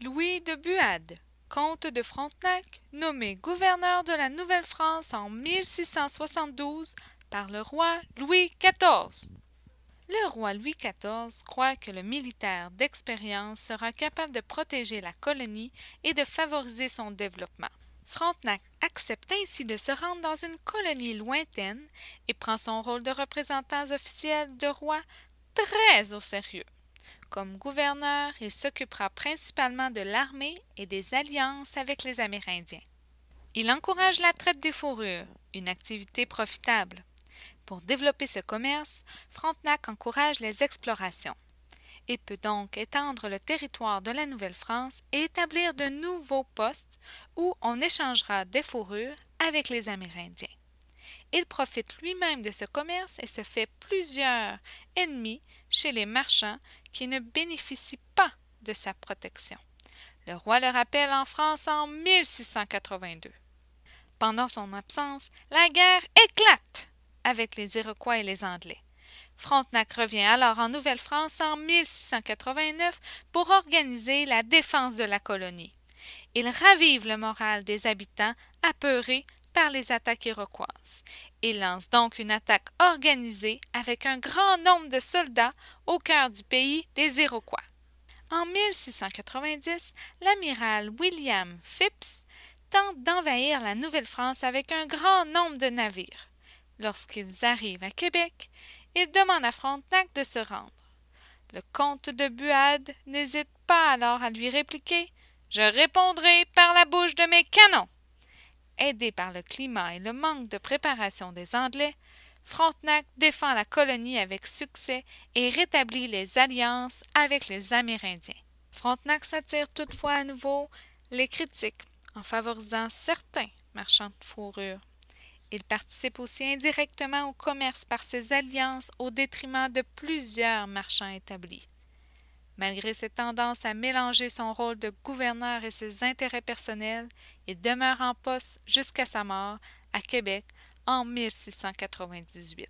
Louis de Buade, comte de Frontenac, nommé gouverneur de la Nouvelle-France en 1672 par le roi Louis XIV. Le roi Louis XIV croit que le militaire d'expérience sera capable de protéger la colonie et de favoriser son développement. Frontenac accepte ainsi de se rendre dans une colonie lointaine et prend son rôle de représentant officiel de roi très au sérieux. Comme gouverneur, il s'occupera principalement de l'armée et des alliances avec les Amérindiens. Il encourage la traite des fourrures, une activité profitable. Pour développer ce commerce, Frontenac encourage les explorations et peut donc étendre le territoire de la Nouvelle-France et établir de nouveaux postes où on échangera des fourrures avec les Amérindiens. Il profite lui-même de ce commerce et se fait plusieurs ennemis chez les marchands qui ne bénéficient pas de sa protection. Le roi le rappelle en France en 1682. Pendant son absence, la guerre éclate avec les Iroquois et les Anglais. Frontenac revient alors en Nouvelle-France en 1689 pour organiser la défense de la colonie. Il ravive le moral des habitants apeurés les attaques iroquoises et lance donc une attaque organisée avec un grand nombre de soldats au cœur du pays des Iroquois. En 1690, l'amiral William Phipps tente d'envahir la Nouvelle-France avec un grand nombre de navires. Lorsqu'ils arrivent à Québec, il demande à Frontenac de se rendre. Le comte de Buade n'hésite pas alors à lui répliquer Je répondrai par la bouche de mes canons aidé par le climat et le manque de préparation des Anglais, Frontenac défend la colonie avec succès et rétablit les alliances avec les Amérindiens. Frontenac s'attire toutefois à nouveau les critiques en favorisant certains marchands de fourrure. Il participe aussi indirectement au commerce par ses alliances au détriment de plusieurs marchands établis. Malgré ses tendances à mélanger son rôle de gouverneur et ses intérêts personnels, il demeure en poste jusqu'à sa mort à Québec en 1698.